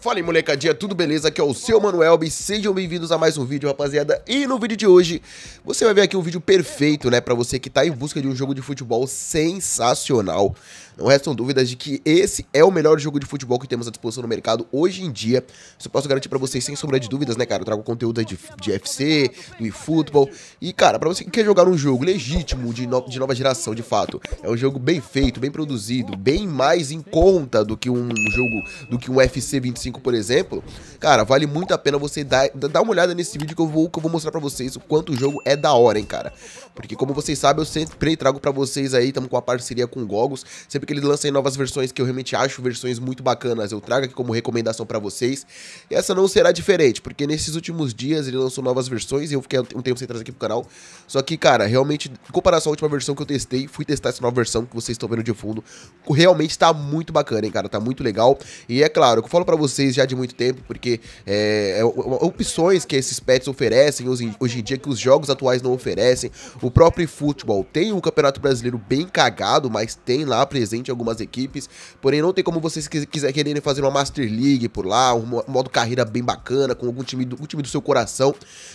Fala aí, molecadinha, tudo beleza? Aqui é o seu Manuel e sejam bem-vindos a mais um vídeo, rapaziada. E no vídeo de hoje, você vai ver aqui um vídeo perfeito, né, pra você que tá em busca de um jogo de futebol sensacional. Não restam dúvidas de que esse é o melhor jogo de futebol que temos à disposição no mercado hoje em dia. Isso eu posso garantir pra vocês sem sombra de dúvidas, né, cara? Eu trago conteúdo de, de FC, do eFootball. E, cara, pra você que quer jogar um jogo legítimo, de, no, de nova geração, de fato, é um jogo bem feito, bem produzido, bem mais em conta do que um jogo do que um FC 25, por exemplo, cara, vale muito a pena você dar, dar uma olhada nesse vídeo que eu vou, que eu vou mostrar pra vocês o quanto o jogo é da hora, hein, cara. Porque como vocês sabem, eu sempre trago pra vocês aí, estamos com a parceria com o Gogos, sempre que eles lançam novas versões que eu realmente acho versões muito bacanas, eu trago aqui como recomendação pra vocês. E essa não será diferente, porque nesses últimos dias ele lançou novas versões e eu fiquei um tempo sem trazer aqui pro canal. Só que, cara, realmente, em comparação à última versão que eu testei, fui testar essa nova versão que vocês estão vendo de fundo, realmente tá muito bacana, hein, cara, tá muito legal. E e é claro, eu falo para vocês já de muito tempo, porque é, é, opções que esses pets oferecem hoje, hoje em dia, que os jogos atuais não oferecem. O próprio futebol tem um campeonato brasileiro bem cagado, mas tem lá presente algumas equipes. Porém, não tem como vocês quiser, quererem fazer uma Master League por lá, um modo carreira bem bacana, com algum time do, um time do seu coração.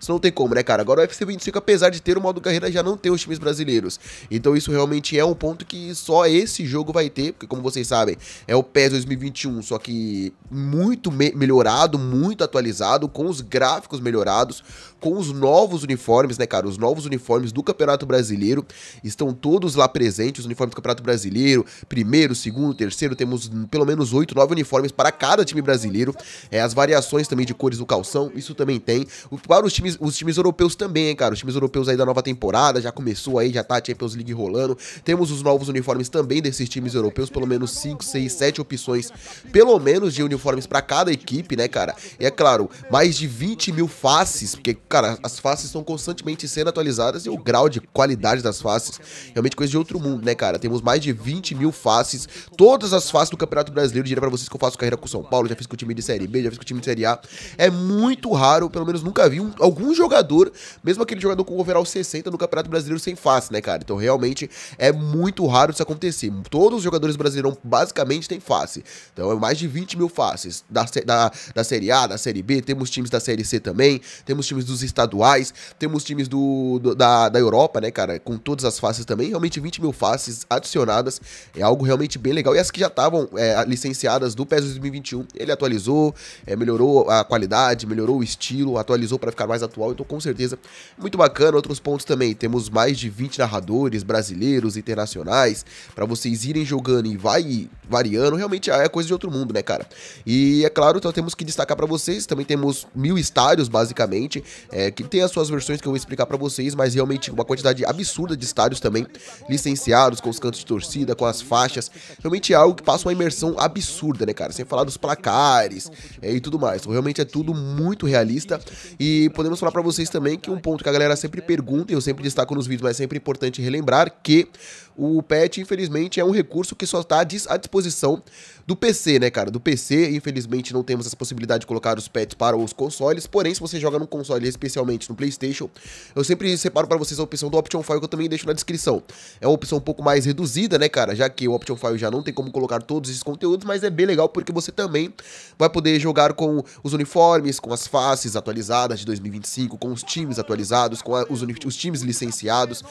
Isso não tem como, né, cara? Agora o FC 25, apesar de ter o modo carreira, já não tem os times brasileiros. Então isso realmente é um ponto que só esse jogo vai ter, porque como vocês sabem, é o PES 2021, só que muito me melhorado, muito atualizado, com os gráficos melhorados, com os novos uniformes, né, cara? Os novos uniformes do Campeonato Brasileiro estão todos lá presentes, os uniformes do Campeonato Brasileiro, primeiro, segundo, terceiro, temos pelo menos oito, nove uniformes para cada time brasileiro. É, as variações também de cores do calção, isso também tem. Para os times, os times europeus também, hein, cara? Os times europeus aí da nova temporada, já começou aí, já tá a Champions League rolando. Temos os novos uniformes também desses times europeus, pelo menos cinco, seis, sete opções, pelo menos de uniformes para cada equipe, né, cara? E é claro, mais de 20 mil faces, porque cara, as faces são constantemente sendo atualizadas e o grau de qualidade das faces é realmente coisa de outro mundo, né, cara? Temos mais de 20 mil faces, todas as faces do Campeonato Brasileiro. Diria pra vocês que eu faço carreira com o São Paulo, já fiz com o time de Série B, já fiz com o time de Série A. É muito raro, pelo menos nunca vi um, algum jogador, mesmo aquele jogador com overall 60 no Campeonato Brasileiro sem face, né, cara? Então realmente é muito raro isso acontecer. Todos os jogadores brasileiros basicamente têm face. Então é mais de 20 mil faces da, da, da Série A, da Série B, temos times da Série C também, temos times dos estaduais, temos times do, do, da, da Europa, né, cara, com todas as faces também. Realmente 20 mil faces adicionadas. É algo realmente bem legal. E as que já estavam é, licenciadas do PES 2021, ele atualizou, é, melhorou a qualidade, melhorou o estilo, atualizou para ficar mais atual. Então, com certeza, muito bacana. Outros pontos também. Temos mais de 20 narradores brasileiros, internacionais, para vocês irem jogando e vai variando. Realmente é coisa de outro mundo, né, cara? E é claro, então temos que destacar para vocês. Também temos mil estádios, basicamente é, que tem as suas versões que eu vou explicar para vocês, mas realmente uma quantidade absurda de estádios também licenciados, com os cantos de torcida, com as faixas. Realmente é algo que passa uma imersão absurda, né, cara? Sem falar dos placares é, e tudo mais. Então, realmente é tudo muito realista. E podemos falar para vocês também que um ponto que a galera sempre pergunta, e eu sempre destaco nos vídeos, mas é sempre importante relembrar que o patch, infelizmente, é um recurso que só está à disposição do PC, né, cara? Do PC, infelizmente, não temos essa possibilidade de colocar os pets para os consoles. Porém, se você joga num console, especialmente no PlayStation, eu sempre separo para vocês a opção do Option File, que eu também deixo na descrição. É uma opção um pouco mais reduzida, né, cara? Já que o Option File já não tem como colocar todos esses conteúdos, mas é bem legal porque você também vai poder jogar com os uniformes, com as faces atualizadas de 2025, com os times atualizados, com a, os, os times licenciados,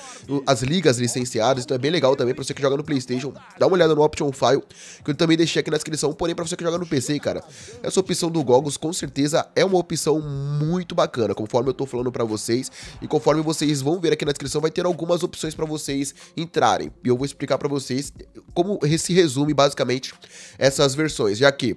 as ligas licenciadas. Então é bem bem legal também pra você que joga no Playstation. Dá uma olhada no Option File, que eu também deixei aqui na descrição. Porém, pra você que joga no PC, cara, essa opção do Goggles com certeza é uma opção muito bacana, conforme eu tô falando pra vocês. E conforme vocês vão ver aqui na descrição, vai ter algumas opções pra vocês entrarem. E eu vou explicar pra vocês como se resume basicamente essas versões, já que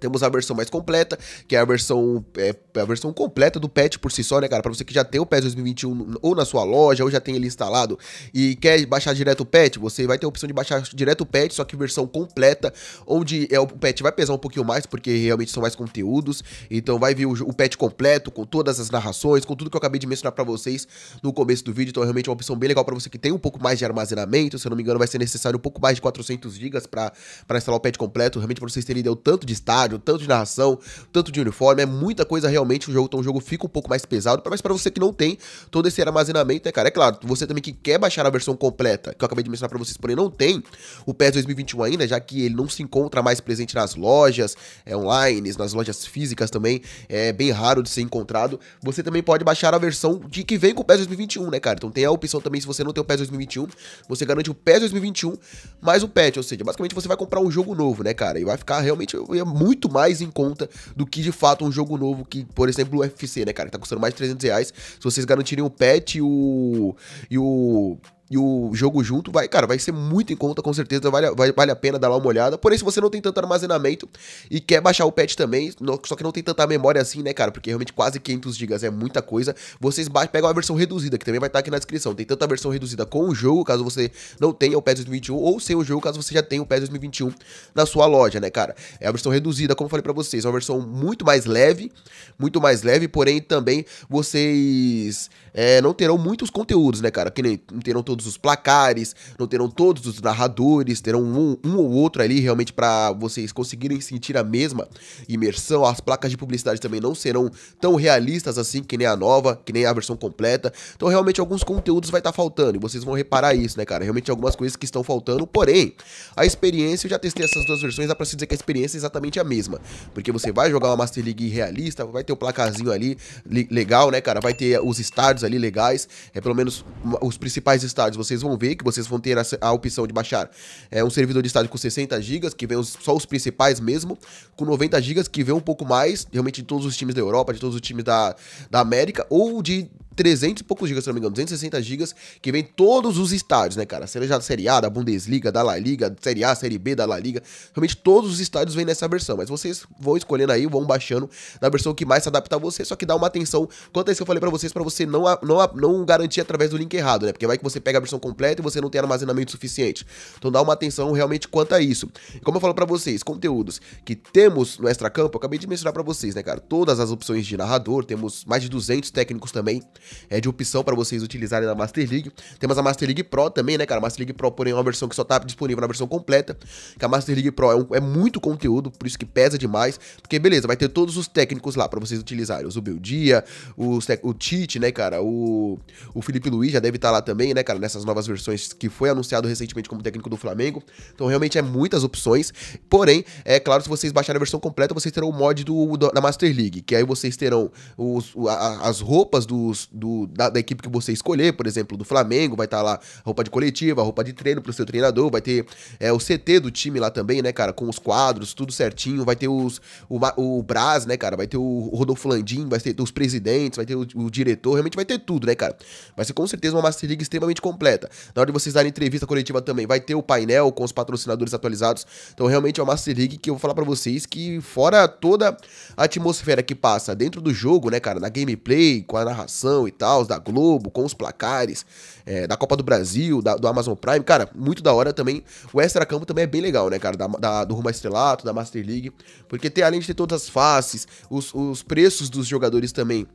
temos a versão mais completa, que é a versão é, a versão completa do patch por si só, né, cara? Para você que já tem o PES 2021 ou na sua loja, ou já tem ele instalado e quer baixar direto o patch, você vai ter a opção de baixar direto o patch, só que versão completa, onde é, o patch vai pesar um pouquinho mais, porque realmente são mais conteúdos. Então vai vir o, o patch completo, com todas as narrações, com tudo que eu acabei de mencionar para vocês no começo do vídeo. Então é realmente uma opção bem legal para você que tem um pouco mais de armazenamento. Se eu não me engano, vai ser necessário um pouco mais de 400 GB para instalar o patch completo, realmente para vocês terem ideia o tanto de estádio tanto de narração, tanto de uniforme, é muita coisa realmente o jogo, então o jogo fica um pouco mais pesado, mas para você que não tem todo esse armazenamento, né, cara? É claro, você também que quer baixar a versão completa, que eu acabei de mencionar para vocês, porém não tem o PES 2021 ainda, já que ele não se encontra mais presente nas lojas é, online, nas lojas físicas também, é bem raro de ser encontrado. Você também pode baixar a versão de que vem com o PES 2021, né, cara? Então tem a opção também, se você não tem o PES 2021, você garante o PES 2021 mais o patch, ou seja, basicamente você vai comprar um jogo novo, né, cara? E vai ficar realmente muito muito mais em conta do que de fato um jogo novo, que, por exemplo, o UFC, né, cara? Que tá custando mais de 300 reais. Se vocês garantirem o pet e o. E o e o jogo junto, vai, cara, vai ser muito em conta, com certeza, vale, vai, vale a pena dar lá uma olhada. Porém, se você não tem tanto armazenamento e quer baixar o patch também, no, só que não tem tanta memória assim, né, cara, porque realmente quase 500 GB é muita coisa, vocês pegam a versão reduzida, que também vai estar tá aqui na descrição. Tem tanto a versão reduzida com o jogo, caso você não tenha o PES 2021, ou sem o jogo, caso você já tenha o PES 2021 na sua loja, né, cara. É a versão reduzida, como eu falei pra vocês, é uma versão muito mais leve, muito mais leve, porém também vocês é, não terão muitos conteúdos, né, cara, que nem terão todos todos os placares, não terão todos os narradores, terão um, um ou outro ali realmente para vocês conseguirem sentir a mesma imersão. As placas de publicidade também não serão tão realistas assim que nem a nova, que nem a versão completa. Então realmente alguns conteúdos vai estar tá faltando e vocês vão reparar isso, né, cara? Realmente algumas coisas que estão faltando, porém, a experiência, eu já testei essas duas versões, dá pra se dizer que a experiência é exatamente a mesma, porque você vai jogar uma Master League realista, vai ter o um placazinho ali legal, né, cara? Vai ter os estádios ali legais, é pelo menos os principais estádios vocês vão ver que vocês vão ter a, a opção de baixar é, um servidor de estádio com 60 GB, que vem os, só os principais mesmo, com 90 GB, que vem um pouco mais, realmente de todos os times da Europa, de todos os times da, da América, ou de 300 e poucos gigas, se não me engano, 260 gigas, que vem todos os estádios, né, cara? Seja da Série A, da Bundesliga, da La Liga, Série A, Série B, da La Liga. Realmente todos os estádios vêm nessa versão, mas vocês vão escolhendo aí, vão baixando na versão que mais se adapta a você, só que dá uma atenção quanto a isso que eu falei para vocês, para você não, não, não garantir através do link errado, né? Porque vai que você pega a versão completa e você não tem armazenamento suficiente. Então dá uma atenção realmente quanto a isso. E como eu falo para vocês, conteúdos que temos no Extra Campo, eu acabei de mencionar para vocês, né, cara? Todas as opções de narrador, temos mais de 200 técnicos também é, de opção para vocês utilizarem na Master League. Temos a Master League Pro também, né, cara? A Master League Pro, porém, é uma versão que só tá disponível na versão completa. Que a Master League Pro é, um, é muito conteúdo, por isso que pesa demais. Porque, beleza, vai ter todos os técnicos lá para vocês utilizarem. O Zubeldia, os o Tite, né, cara? O, o Felipe Luiz já deve estar tá lá também, né, cara? Nessas novas versões que foi anunciado recentemente como técnico do Flamengo. Então, realmente é muitas opções. Porém, é claro, se vocês baixarem a versão completa, vocês terão o mod do, do da Master League. Que aí vocês terão os, a, as roupas dos do, da, da, equipe que você escolher, por exemplo, do Flamengo, vai estar tá lá roupa de coletiva, roupa de treino pro seu treinador, vai ter é, o CT do time lá também, né, cara, com os quadros, tudo certinho, vai ter os, o, o Braz, né, cara, vai ter o Rodolfo Landim, vai ter os presidentes, vai ter o, o diretor, realmente vai ter tudo, né, cara. Vai ser com certeza uma Master League extremamente completa. Na hora de vocês darem entrevista coletiva também, vai ter o painel com os patrocinadores atualizados. Então, realmente é uma Master League que eu vou falar para vocês que, fora toda a atmosfera que passa dentro do jogo, né, cara, na gameplay, com a narração, e tal, da Globo, com os placares, é, da Copa do Brasil, da, do Amazon Prime. Cara, muito da hora também. O Extra Campo também é bem legal, né, cara? Da, da, do Rumo Estrelato, da Master League. Porque tem, além de ter todas as faces, os, os preços dos jogadores também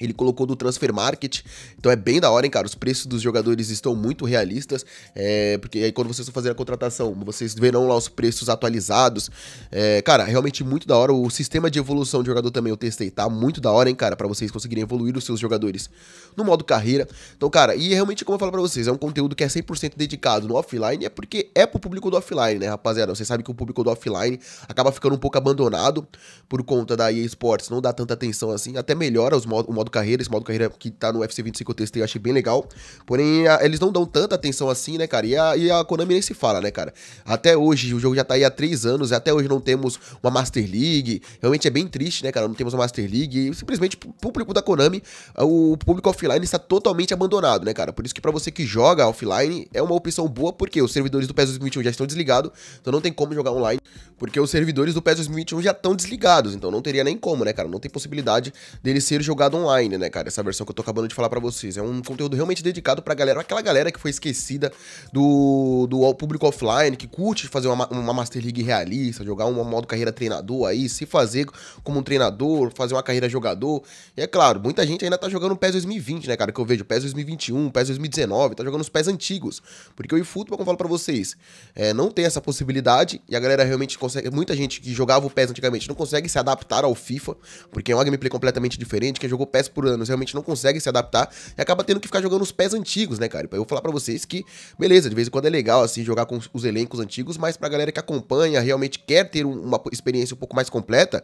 ele colocou do Transfer Market, então é bem da hora, hein, cara? Os preços dos jogadores estão muito realistas, é, porque aí quando vocês vão fazer a contratação, vocês verão lá os preços atualizados. É, cara, realmente muito da hora. O sistema de evolução de jogador também eu testei, tá? Muito da hora, hein, cara? para vocês conseguirem evoluir os seus jogadores no modo carreira. Então, cara, e realmente, como eu falo pra vocês, é um conteúdo que é 100% dedicado no offline, é porque é pro público do offline, né, rapaziada? Vocês sabem que o público do offline acaba ficando um pouco abandonado por conta da EA Sports, não dá tanta atenção assim, até melhora os o modo modo carreira, esse modo carreira que tá no UFC 25 eu testei, eu achei bem legal. Porém, a, eles não dão tanta atenção assim, né, cara? E a, e a Konami nem se fala, né, cara? Até hoje, o jogo já tá aí há três anos, até hoje não temos uma Master League. Realmente é bem triste, né, cara? Não temos uma Master League. E simplesmente o público da Konami, ah, o público offline está totalmente abandonado, né, cara? Por isso que para você que joga offline é uma opção boa, porque os servidores do PES 2021 já estão desligados, então não tem como jogar online, porque os servidores do PES 2021 já estão desligados, então não teria nem como, né, cara? Não tem possibilidade dele ser jogado online online, né, cara? Essa versão que eu tô acabando de falar para vocês. É um conteúdo realmente dedicado pra galera, aquela galera que foi esquecida do, do público offline, que curte fazer uma, uma Master League realista, jogar um modo carreira treinador aí, se fazer como um treinador, fazer uma carreira jogador. E é claro, muita gente ainda tá jogando PES 2020, né, cara? Que eu vejo PES 2021, PES 2019, tá jogando os PES antigos. Porque o eFootball, como eu falo pra vocês, é, não tem essa possibilidade e a galera realmente consegue. Muita gente que jogava o PES antigamente não consegue se adaptar ao FIFA, porque é uma gameplay completamente diferente. Quem jogou PES por anos realmente não consegue se adaptar e acaba tendo que ficar jogando os pés antigos, né, cara? Eu vou falar para vocês que, beleza, de vez em quando é legal, assim, jogar com os elencos antigos, mas pra galera que acompanha, realmente quer ter uma experiência um pouco mais completa,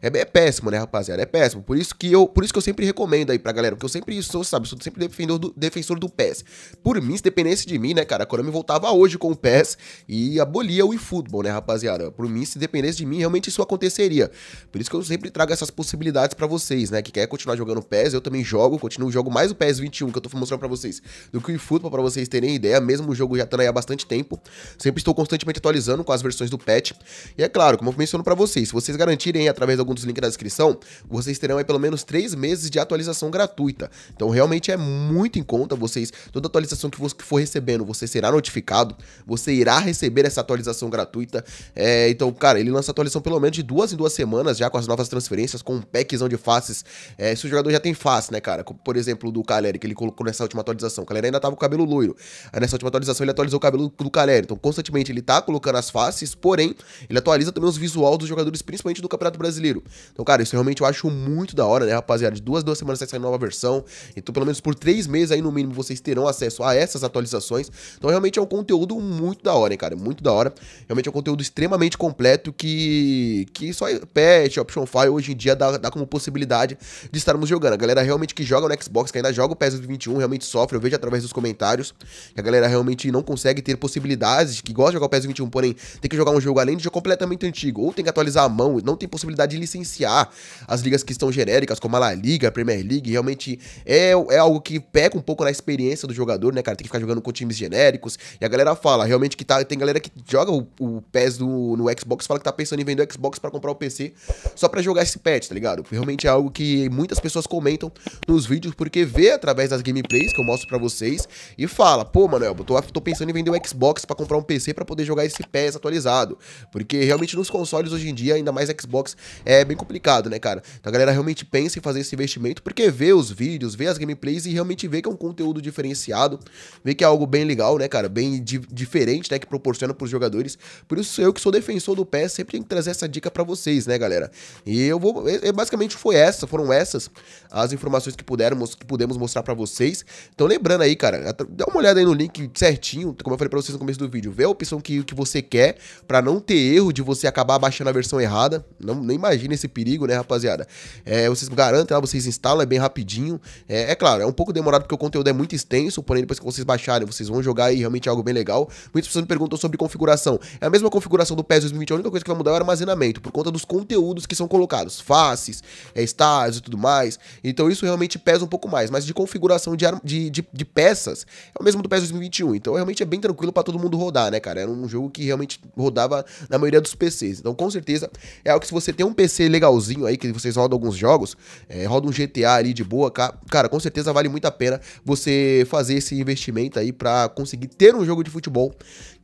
é, é péssimo, né, rapaziada? É péssimo. Por isso que eu, por isso que eu sempre recomendo aí pra galera, porque eu sempre sou, sabe, sou sempre defensor do, defensor do PES. Por mim, se dependesse de mim, né, cara, a Konami voltava hoje com o PES e abolia o eFootball, né, rapaziada? Por mim, se dependesse de mim, realmente isso aconteceria. Por isso que eu sempre trago essas possibilidades para vocês, né, que quer continuar jogando no PES, eu também jogo, continuo, jogo mais o PES 21 que eu tô mostrando pra vocês do que o eFootball, pra vocês terem ideia, mesmo o jogo já estando aí há bastante tempo. Sempre estou constantemente atualizando com as versões do patch. E é claro, como eu menciono pra vocês, se vocês garantirem através de algum dos links da descrição, vocês terão aí pelo menos 3 meses de atualização gratuita. Então realmente é muito em conta vocês, toda atualização que você for recebendo, você será notificado, você irá receber essa atualização gratuita. É, então, cara, ele lança atualização pelo menos de duas em duas semanas já com as novas transferências, com um packzão de faces. É, se o jogador jogador já tem face, né, cara? Por exemplo, do Caleri, que ele colocou nessa última atualização. O Caleri ainda tava com o cabelo loiro. Aí nessa última atualização ele atualizou o cabelo do Caleri. Então, constantemente ele tá colocando as faces, porém, ele atualiza também os visuais dos jogadores, principalmente do Campeonato Brasileiro. Então, cara, isso realmente eu acho muito da hora, né, rapaziada? De duas, duas semanas vai sair nova versão. Então, pelo menos por três meses aí, no mínimo, vocês terão acesso a essas atualizações. Então, realmente é um conteúdo muito da hora, hein, cara? Muito da hora. Realmente é um conteúdo extremamente completo que, que só é patch, option file, hoje em dia dá, dá como possibilidade de estarmos jogando jogando. A galera realmente que joga no Xbox, que ainda joga o PES 21, realmente sofre. Eu vejo através dos comentários que a galera realmente não consegue ter possibilidades, que gosta de jogar o PES 21, porém tem que jogar um jogo além de jogo completamente antigo. Ou tem que atualizar a mão, não tem possibilidade de licenciar as ligas que estão genéricas, como a La Liga, a Premier League. Realmente é, é algo que peca um pouco na experiência do jogador, né, cara? Tem que ficar jogando com times genéricos. E a galera fala, realmente que tá, tem galera que joga o, o PES do, no Xbox, fala que tá pensando em vender o Xbox para comprar o PC só para jogar esse patch, tá ligado? Realmente é algo que muitas pessoas comentam nos vídeos, porque vê através das gameplays que eu mostro pra vocês e fala, pô, manoel, eu tô, tô pensando em vender um Xbox pra comprar um PC pra poder jogar esse PES atualizado. Porque realmente nos consoles hoje em dia, ainda mais Xbox, é bem complicado, né, cara? Então a galera realmente pensa em fazer esse investimento porque vê os vídeos, vê as gameplays e realmente vê que é um conteúdo diferenciado, vê que é algo bem legal, né, cara? Bem di diferente, né, que proporciona pros jogadores. Por isso eu que sou defensor do PES sempre tenho que trazer essa dica pra vocês, né, galera? E eu vou... É, é basicamente foi essa, foram essas as informações que pudermos, que pudemos mostrar para vocês. Então lembrando aí, cara, dá uma olhada aí no link certinho, como eu falei para vocês no começo do vídeo, vê a opção que, que você quer para não ter erro de você acabar baixando a versão errada. Não, não imagina esse perigo, né, rapaziada? É, vocês garantem lá, vocês instalam, é bem rapidinho. É, é, claro, é um pouco demorado porque o conteúdo é muito extenso, porém depois que vocês baixarem, vocês vão jogar aí realmente algo bem legal. Muitas pessoas me perguntam sobre configuração. É a mesma configuração do PES 2021, a única coisa que vai mudar é o armazenamento, por conta dos conteúdos que são colocados, faces, é, estágios e tudo mais. Então isso realmente pesa um pouco mais. Mas de configuração de, de, de, de peças, é o mesmo do PES 2021. Então realmente é bem tranquilo para todo mundo rodar, né, cara? Era um jogo que realmente rodava na maioria dos PCs. Então com certeza é algo que se você tem um PC legalzinho aí, que vocês rodam alguns jogos, é, roda um GTA ali de boa, cara, com certeza vale muito a pena você fazer esse investimento aí para conseguir ter um jogo de futebol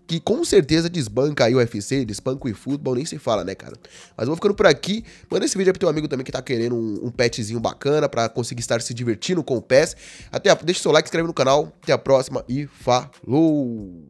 que com certeza desbanca aí o UFC, desbanca o futebol nem se fala, né, cara? Mas vou ficando por aqui. Manda esse vídeo aí pro teu amigo também que tá querendo um, um petzinho bacana para conseguir estar se divertindo com o PES. Até a, deixa o seu like, se inscreve no canal. Até a próxima e falou!